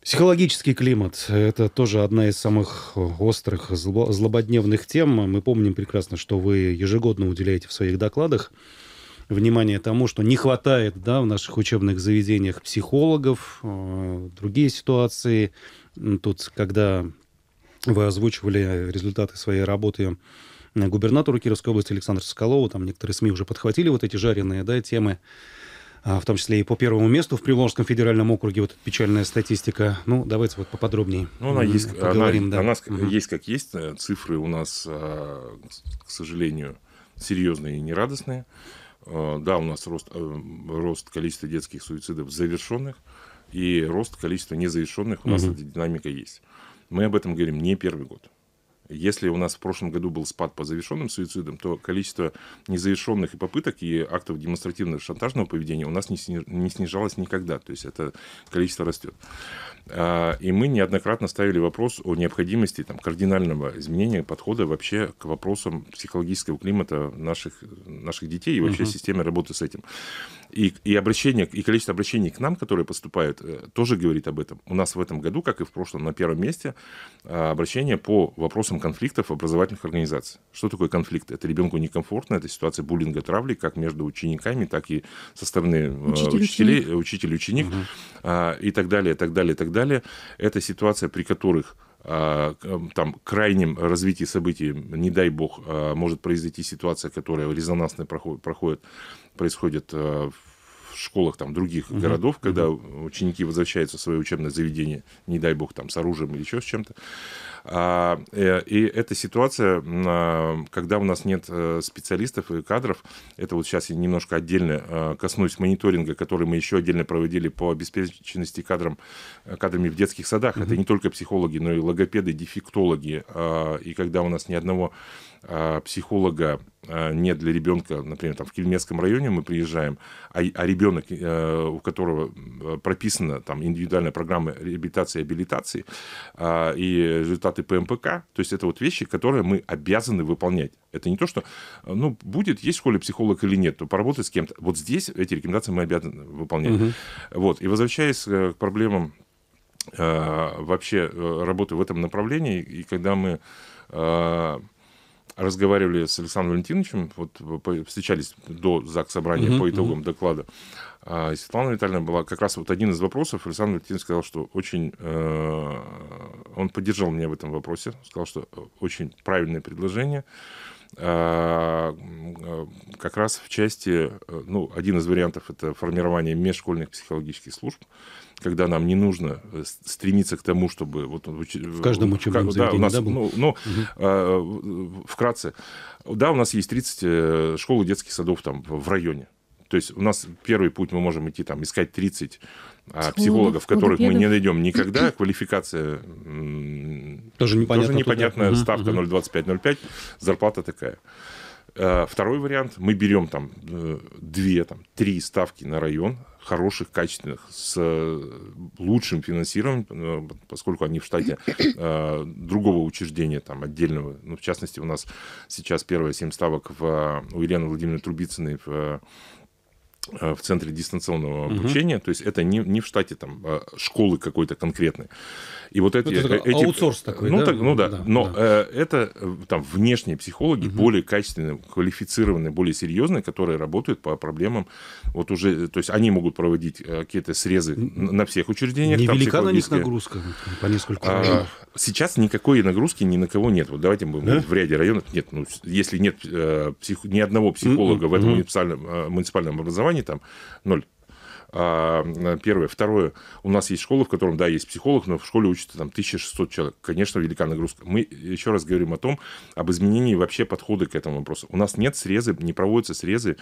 Психологический климат – это тоже одна из самых острых, зло- злободневных тем. Мы помним прекрасно, что вы ежегодно уделяете в своих докладах внимание тому, что не хватает да, в наших учебных заведениях психологов, э, другие ситуации. Тут, когда вы озвучивали результаты своей работы губернатору Кировской области Александру Соколову, там некоторые СМИ уже подхватили вот эти жареные да, темы а, в том числе и по первому месту в Приволжском федеральном округе, вот печальная статистика. Ну, давайте вот поподробнее ну, она есть, поговорим. Она, да. она угу. есть как есть, э, цифры у нас, а, к сожалению, серьезные и нерадостные. Э, да, у нас рост, э, рост количества детских суицидов завершенных и рост количества незавершенных у нас угу. эта динамика есть. Мы об этом говорим не первый год. Если у нас в прошлом году был спад по завершенным суицидам, то количество незавершенных и попыток и актов демонстративного шантажного поведения у нас не, снижалось никогда. То есть это количество растет. А, и мы неоднократно ставили вопрос о необходимости там, кардинального изменения подхода вообще к вопросам психологического климата наших, наших детей и вообще угу. системе работы с этим. И, и обращение, и количество обращений к нам, которые поступают, э, тоже говорит об этом. У нас в этом году, как и в прошлом, на первом месте э, обращение по вопросам конфликтов образовательных организаций. Что такое конфликт? Это ребенку некомфортно, это ситуация буллинга, травли, как между учениками, так и со стороны э, учитель, учителей, учитель-ученик учитель, ученик, угу. и так далее, так далее, так далее. Это ситуация, при которых Э, эм, там, крайним развитии событий, не дай бог, э, может произойти ситуация, которая резонансно проходит, проходит происходит э, в в школах там других угу. городов, когда угу. ученики возвращаются в свое учебное заведение, не дай бог, там с оружием или еще с чем-то. А, э, и эта ситуация, а, когда у нас нет э, специалистов и кадров, это вот сейчас я немножко отдельно э, коснусь мониторинга, который мы еще отдельно проводили по обеспеченности кадром, кадрами в детских садах. Угу. Это не только психологи, но и логопеды, дефектологи. А, и когда у нас ни одного а, психолога а, не для ребенка, например, там в Кельмецком районе мы приезжаем, а, а ребенок, э, у которого прописана там индивидуальная программа реабилитации и абилитации а, и результаты ПМПК, то есть это вот вещи, которые мы обязаны выполнять. Это не то, что, ну, будет, есть в школе психолог или нет, то поработать с кем-то. Вот здесь эти рекомендации мы обязаны выполнять. Угу. Вот, и возвращаясь э, к проблемам э, вообще работы в этом направлении, и когда мы разговаривали с Александром Валентиновичем, вот встречались до ЗАГС собрания угу, по итогам угу. доклада. А, и Светлана Витальевна была как раз вот один из вопросов. Александр Валентинович сказал, что очень... Э, он поддержал меня в этом вопросе, сказал, что э, очень правильное предложение. А, э, как раз в части... Ну, один из вариантов – это формирование межшкольных психологических служб когда нам не нужно э, стремиться к тому, чтобы вот в каждом учебном как, да, у нас, да, был? ну, ну угу. э, вкратце, да, у нас есть 30 э, школ и детских садов там в районе. То есть у нас первый путь мы можем идти там искать 30 а, психологов, психологов которых мы не найдем никогда. (clears throat) Квалификация тоже тоже непонятная туда. ставка 0,25-0,5, зарплата такая. Э, второй вариант, мы берем там э, две, там, три ставки на район, хороших, качественных, с э, лучшим финансированием, поскольку они в штате другого учреждения, там, отдельного. Ну, в частности, у нас сейчас первые семь ставок в, у Елены Владимировны Трубицыной в Э, в центре дистанционного обучения, угу. то есть это не, не в штате там а, школы какой-то конкретной. И вот эти, ну, это э, эти аутсорс такой, ну, да? Так, ну да, да но да. Э, это там внешние психологи угу. более качественные, квалифицированные, более серьезные, которые работают по проблемам. Вот уже, то есть они могут проводить какие-то срезы на всех учреждениях. Не велика на них нагрузка по несколько. А, сейчас никакой нагрузки ни на кого нет. Вот давайте мы да? в ряде районов нет, ну если нет псих, ни одного психолога угу. в этом угу. муниципальном, муниципальном образовании образовании, там ноль. А, первое. Второе. У нас есть школа, в котором, да, есть психолог, но в школе учатся там 1600 человек. Конечно, велика нагрузка. Мы еще раз говорим о том, об изменении вообще подхода к этому вопросу. У нас нет срезы, не проводятся срезы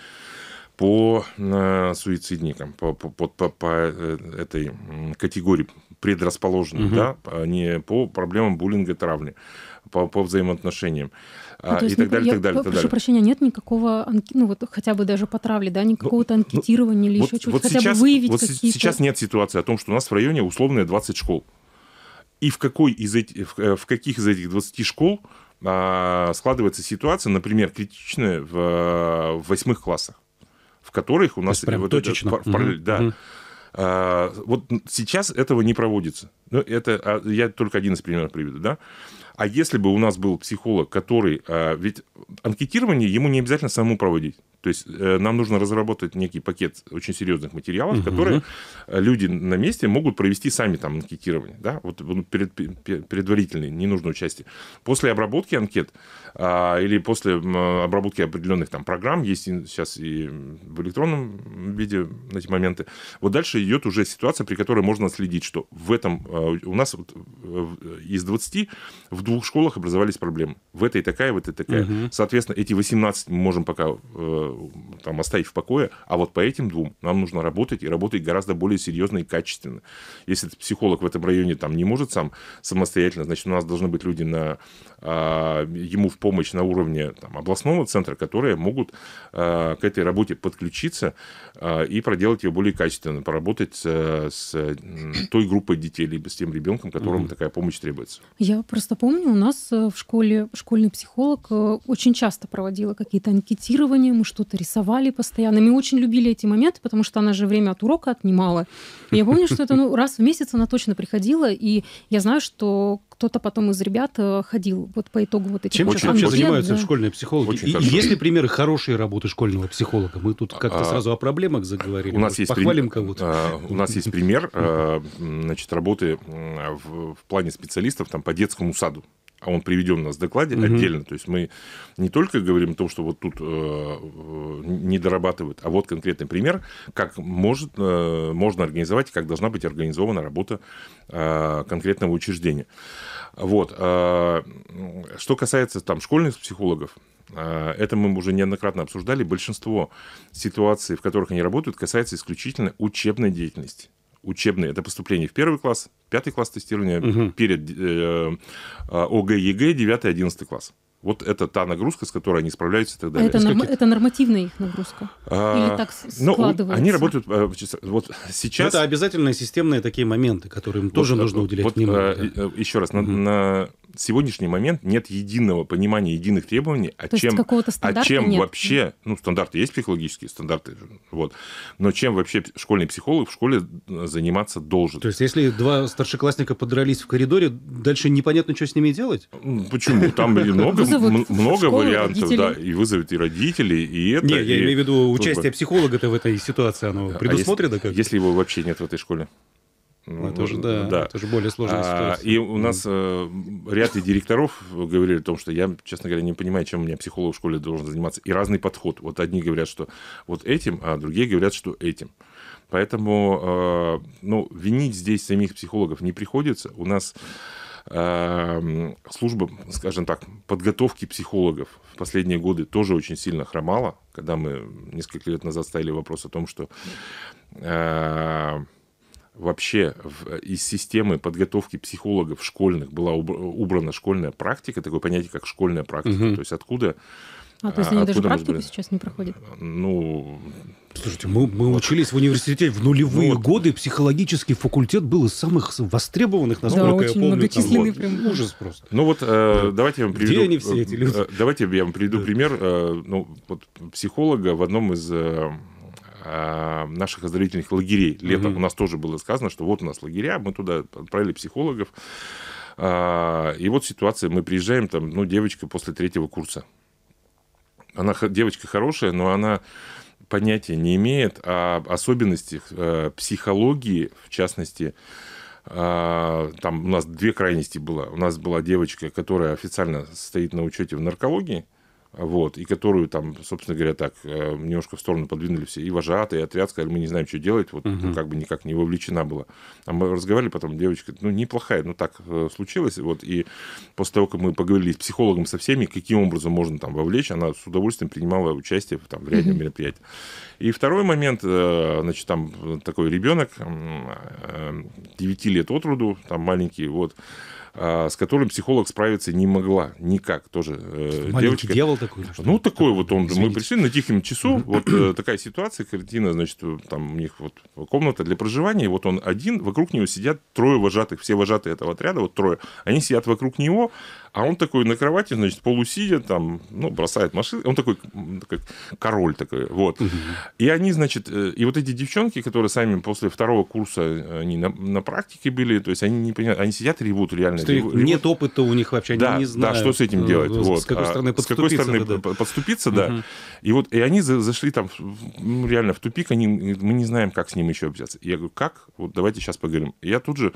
по э, суицидникам, по, по, по, по, по э, этой категории предрасположенных, угу. да, а не по проблемам буллинга, травли, по, по взаимоотношениям а, ну, и так далее, я, так далее. Прошу прощения, нет никакого, ну вот хотя бы даже по травле, да, никакого ну, ну анкетирования ну, или вот, еще чего-то, вот хотя сейчас, бы выявить вот какие-то... Сейчас нет ситуации о том, что у нас в районе условные 20 школ. И в, какой из этих, э, в каких из этих 20 школ а, складывается ситуация, например, критичная в, в восьмых классах, в которых у нас... То прям вот точечно. Это, в параллель, угу, да. Угу. А, вот сейчас этого не проводится. Ну, это а, я только один из примеров приведу, да. А если бы у нас был психолог, который... А, ведь анкетирование ему не обязательно самому проводить. То есть э, нам нужно разработать некий пакет очень серьезных материалов, угу. которые э, люди на месте могут провести сами там анкетирование. Да? Вот ну, перед, предварительное, не нужно участие. После обработки анкет а, или после обработки определенных там программ, есть сейчас и в электронном виде на эти моменты, вот дальше идет уже ситуация, при которой можно следить, что в этом э, у нас вот из 20 в двух школах образовались проблемы. В этой такая, в этой такая. Угу. Соответственно, эти 18 мы можем пока там оставить в покое, а вот по этим двум нам нужно работать и работать гораздо более серьезно и качественно. Если психолог в этом районе там не может сам самостоятельно, значит, у нас должны быть люди на, а, ему в помощь на уровне там, областного центра, которые могут а, к этой работе подключиться а, и проделать ее более качественно, поработать э, с, с той группой детей, либо с тем ребенком, которому mm-hmm. такая помощь требуется. Я просто помню, у нас э, в школе школьный психолог э, очень часто проводила какие-то анкетирования, мы что что-то рисовали постоянно. Мы очень любили эти моменты, потому что она же время от урока отнимала. И я помню, что это ну, раз в месяц она точно приходила, и я знаю, что кто-то потом из ребят э, ходил вот по итогу вот этих Чем сейчас вообще занимаются да. школьные психологи? Очень и, хорошо. есть ли примеры хорошей работы школьного психолога? Мы тут как-то а, сразу о проблемах заговорили. У нас Может, есть похвалим при... кого-то. А, у нас есть пример э, значит, работы в, в плане специалистов там, по детскому саду а он приведен у нас в докладе угу. отдельно. То есть мы не только говорим о том, что вот тут э, э, не дорабатывают, а вот конкретный пример, как может, э, можно организовать, как должна быть организована работа э, конкретного учреждения. Вот. Э, что касается там школьных психологов, э, это мы уже неоднократно обсуждали. Большинство ситуаций, в которых они работают, касается исключительно учебной деятельности учебные, это поступление в первый класс, пятый класс тестирования, угу. перед э, э, ОГЭ, ЕГЭ, девятый одиннадцатый класс. Вот это та нагрузка, с которой они справляются и так далее. А это, норм... это нормативная их нагрузка? А... Или так ну, складывается? Ну, они работают э, вот сейчас... Это обязательные системные такие моменты, которым вот, тоже нужно уделять вот, внимание. Да. Еще раз, угу. на, на в сегодняшний момент нет единого понимания, единых требований, о а То чем, а чем нет. вообще, ну, стандарты есть психологические стандарты, вот, но чем вообще школьный психолог в школе э, заниматься должен. То есть, если два старшеклассника подрались в коридоре, дальше непонятно, что с ними делать? Ну, почему? Там много, (laughs) много вариантов, да, и вызовет и родителей, и это. Нет, я имею в виду участие психолога-то в этой ситуации, оно а предусмотрено как? Если его вообще нет в этой школе. Ну, это уже, да, да. это уже более сложная а, И у нас э, ряд директоров говорили о том, что я, честно говоря, не понимаю, чем у меня психолог в школе должен заниматься. И разный подход. Вот одни говорят, что вот этим, а другие говорят, что этим. Поэтому, э, ну, винить здесь самих психологов не приходится. У нас э, служба, скажем так, подготовки психологов в последние годы тоже очень сильно хромала, когда мы несколько лет назад ставили вопрос о том, что э, вообще в, из системы подготовки психологов школьных была убрана школьная практика, такое понятие, как школьная практика. Угу. То есть откуда... А, то есть они а, даже практику были? сейчас не проходят? Ну... Слушайте, мы, мы вот. учились в университете в нулевые ну вот. годы. Психологический факультет был из самых востребованных, насколько да, я помню. Многочисленный там, прям. Ужас просто. Ну вот, э, давайте я вам приведу... Где они все, э, эти люди? Э, давайте я вам приведу да. пример. Э, ну, вот психолога в одном из... Э, а, наших оздоровительных лагерей. Летом угу. у нас тоже было сказано, что вот у нас лагеря, мы туда отправили психологов. А, и вот ситуация, мы приезжаем, там, ну, девочка после третьего курса. Она девочка хорошая, но она понятия не имеет о особенностях э, психологии, в частности, а, там у нас две крайности было. У нас была девочка, которая официально стоит на учете в наркологии, вот, и которую там, собственно говоря, так э, немножко в сторону подвинули все, и вожатый и отряд сказали, мы не знаем, что делать, вот угу. как бы никак не вовлечена была. А мы разговаривали потом, девочка, ну, неплохая, ну, так э, случилось, вот, и после того, как мы поговорили с психологом со всеми, каким образом можно там вовлечь, она с удовольствием принимала участие там, в ряде угу. мероприятий. И второй момент, э, значит, там такой ребенок, 9 лет от роду, там маленький, вот, а, с которым психолог справиться не могла никак тоже. Э, что, маленький дьявол такой? Что ну, такой вот он. Извините. Мы пришли на тихом часу, вот э, такая ситуация, картина, значит, там у них вот комната для проживания, вот он один, вокруг него сидят трое вожатых, все вожатые этого отряда, вот трое, они сидят вокруг него, а он такой на кровати, значит, полусидя, там, ну, бросает машину. Он такой, как король такой, вот. И они, значит, э, и вот эти девчонки, которые сами после второго курса, э, они на, на практике были, то есть они не понимают, они сидят и ревут реально. Что ревут, нет опыта у них вообще, да, они не знают. Да, что с этим э, делать. Ну, вот. С какой а стороны подступиться. С какой стороны да, подступиться, да. И вот, и они зашли там ну, реально в тупик, они, мы не знаем, как с ним еще общаться. Я говорю, как? Вот давайте сейчас поговорим. я тут же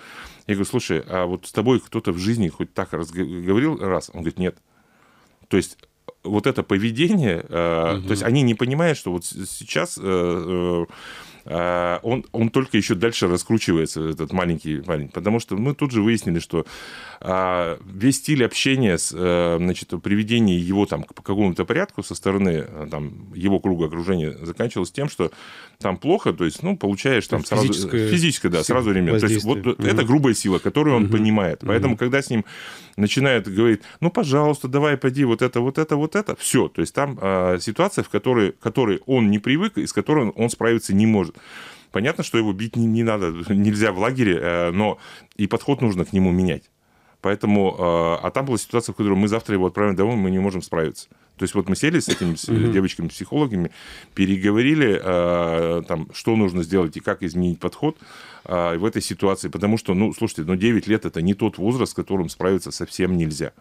я говорю, слушай, а вот с тобой кто-то в жизни хоть так говорил раз? Он говорит, нет. То есть э, вот это поведение, угу. то есть они не понимают, что вот сейчас э, он, он только еще дальше раскручивается, этот маленький парень. Потому что мы тут же выяснили, что а, весь стиль общения, с, а, значит, приведение его там, к какому-то порядку со стороны там, его круга окружения заканчивалось тем, что там плохо, то есть, ну, получаешь там сразу... Физическое, физическое да, сразу ремень. То есть вот угу. это грубая сила, которую он угу. понимает. Поэтому, угу. когда с ним начинают говорить, ну, пожалуйста, давай, пойди, вот это, вот это, вот это, все. То есть там э, ситуация, в которой, которой он не привык, и с которой он, он справиться не может. Понятно, что его бить не, не надо, (laughs) нельзя в лагере, э, но и подход нужно к нему менять. Поэтому, а, а там была ситуация, в которой мы завтра его отправим домой, мы не можем справиться. То есть вот мы сели с этими девочками-психологами, переговорили, а, там, что нужно сделать и как изменить подход а, в этой ситуации. Потому что, ну, слушайте, ну, 9 лет – это не тот возраст, с которым справиться совсем нельзя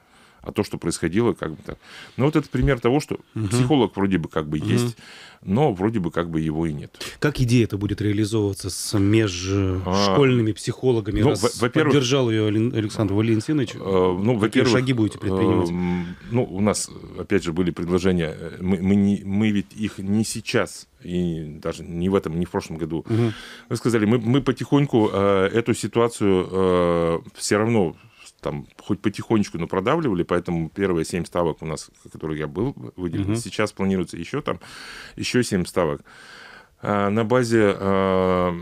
а то, что происходило, как бы так. Ну, вот это пример того, что угу. психолог вроде бы как бы угу. есть, но вроде бы как бы его и нет. Как идея это будет реализовываться с межшкольными а, психологами, ну, раз поддержал ее Александр Валентинович? А, ну, Какие шаги будете предпринимать? А, ну, у нас, опять же, были предложения, э, мы, мы, не, мы ведь их не сейчас и даже не в этом, не в прошлом году. Угу. Вы сказали, мы, мы потихоньку э, эту ситуацию э, все равно там хоть потихонечку, но продавливали, поэтому первые 7 ставок у нас, которые я был выделен, угу. сейчас планируется еще там, еще 7 ставок. А, на базе а,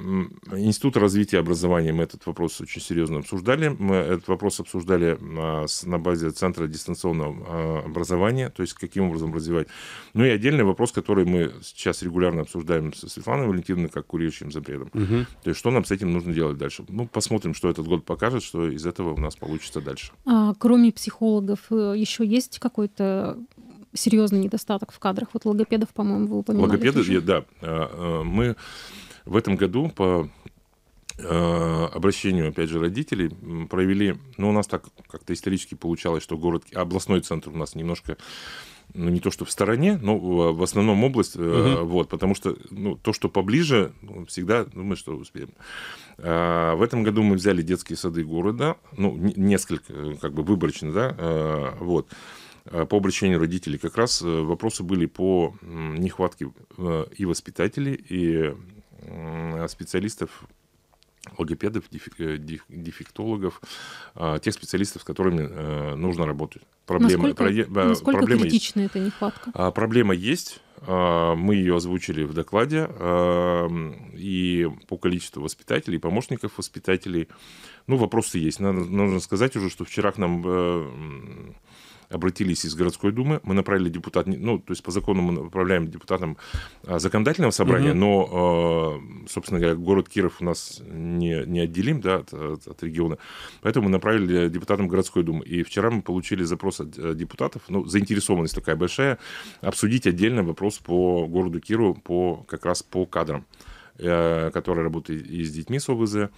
Института развития образования мы этот вопрос очень серьезно обсуждали. Мы этот вопрос обсуждали а, на базе Центра дистанционного образования, то есть каким образом развивать. Ну и отдельный вопрос, который мы сейчас регулярно обсуждаем со Светланой Валентиновной, как курирующим запретом. Угу. То есть что нам с этим нужно делать дальше? Ну, посмотрим, что этот год покажет, что из этого у нас получится дальше. А, кроме психологов, э, еще есть какой-то серьезный недостаток в кадрах. Вот логопедов, по-моему, вы упоминали. Логопеды, тоже. да. А, а, мы в этом году по а, обращению, опять же, родителей провели, ну, у нас так как-то исторически получалось, что город, областной центр у нас немножко ну, не то что в стороне, но в основном область, угу. uh вот, потому что ну, то, что поближе, ну, всегда думаю, ну, что успеем. А, в этом году мы взяли детские сады города, ну, несколько, э, как бы выборочно, да, а, вот. Э, по обращению родителей. Как раз э, вопросы были по нехватке э, и воспитателей, и специалистов логопедов, дефектологов, а, тех специалистов, с которыми нужно работать. Проблема, насколько проблема критична есть. эта нехватка? А, проблема есть. А, мы ее озвучили в докладе. И по количеству воспитателей, помощников воспитателей. Ну, вопросы есть. Надо, нужно сказать уже, что вчера к нам обратились из городской думы, мы направили депутат, ну, то есть по закону мы направляем депутатам а, законодательного собрания, угу. но, а, собственно говоря, город Киров у нас не, не отделим да, от, от, от региона, поэтому мы направили депутатам городской думы. И вчера мы получили запрос от э, депутатов, ну, заинтересованность такая большая, обсудить отдельно вопрос по городу Киру, по, как раз по кадрам, э, которые работают и с детьми с ОВЗ,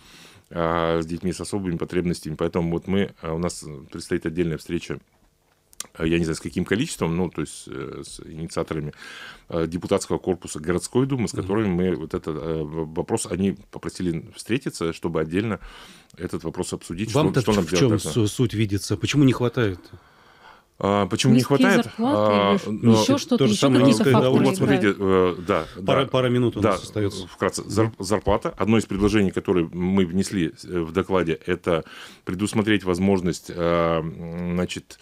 а, с детьми с особыми потребностями. Поэтому вот мы, э, у нас предстоит отдельная встреча Э, я не знаю, с каким количеством, ну, то есть э, с инициаторами э, депутатского корпуса городской думы, с которыми мы вот этот вопрос, они попросили встретиться, чтобы отдельно этот вопрос обсудить. Вам что, что нам в чем должно? суть видится? Почему не хватает? А, почему Низкие не хватает? Зарплаты, а, но еще что-то, еще самое низкое довольно. Вот смотрите, да, пара, да, пара минут у да, нас остается. Вкратце, зарплата. Одно из предложений, которое мы внесли в докладе, это предусмотреть возможность, значит,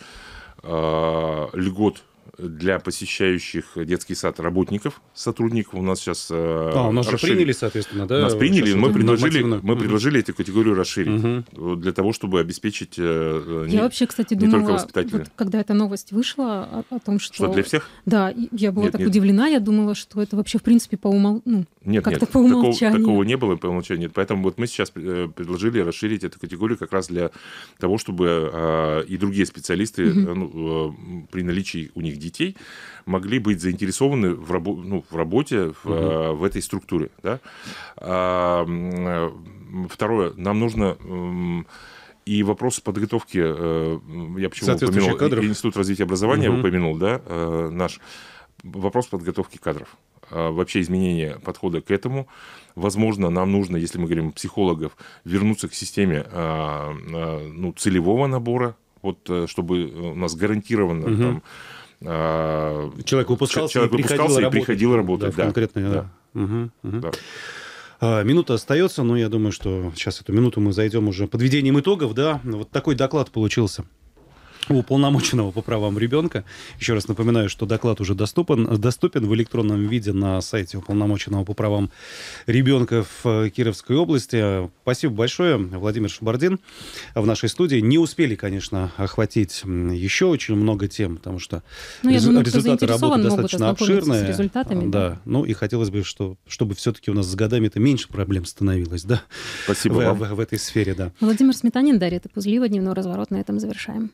Э, льгот для посещающих детский сад работников, сотрудников. У нас сейчас... Э, а, у нас расширили. же приняли, соответственно, да? Нас приняли, мы, предложили, мы предложили эту категорию расширить угу. для того, чтобы обеспечить э, э, Я не, вообще, кстати, думала, вот, когда эта новость вышла, о, о том, что... Что для всех? Да, я была нет, так нет. удивлена, я думала, что это вообще, в принципе, по, умолчанию ну, нет, нет, по умолчанию. Такого, такого не было по умолчанию. Нет. Поэтому вот мы сейчас предложили расширить эту категорию как раз для того, чтобы э, и другие специалисты угу. ну, э, при наличии у них малолетних детей могли быть заинтересованы в, рабо- ну, в работе в, угу. в этой структуре. Да? А, второе, нам нужно... И вопрос подготовки, э, я почему упомянул, кадров. Институт развития образования угу. упомянул, да, наш. Вопрос подготовки кадров вообще изменение подхода к этому. Возможно, нам нужно, если мы говорим психологов, вернуться к системе ну, целевого набора, вот чтобы у нас гарантированно угу. там, а, человек выпускался, Человек и, выпускался приходил и приходил работать. Да, да. Конкретно, да. Угу, угу. да. А, минута остается, но я думаю, что сейчас эту минуту мы зайдем уже подведением итогов. Да, вот такой доклад получился уполномоченного по правам ребенка. Еще раз напоминаю, что доклад уже доступен, доступен в электронном виде на сайте уполномоченного по правам ребенка в э, Кировской области. Спасибо большое, Владимир Шабардин, в нашей студии. Не успели, конечно, охватить еще очень много тем, потому что ну, рез- думаю, результаты работы достаточно обширные. С результатами, да. да. Ну и хотелось бы, что, чтобы все-таки у нас с годами это меньше проблем становилось, да? Спасибо в, вам. В, в этой сфере, да. Владимир Сметанин, Дарья Топузлива, дневной разворот на этом завершаем.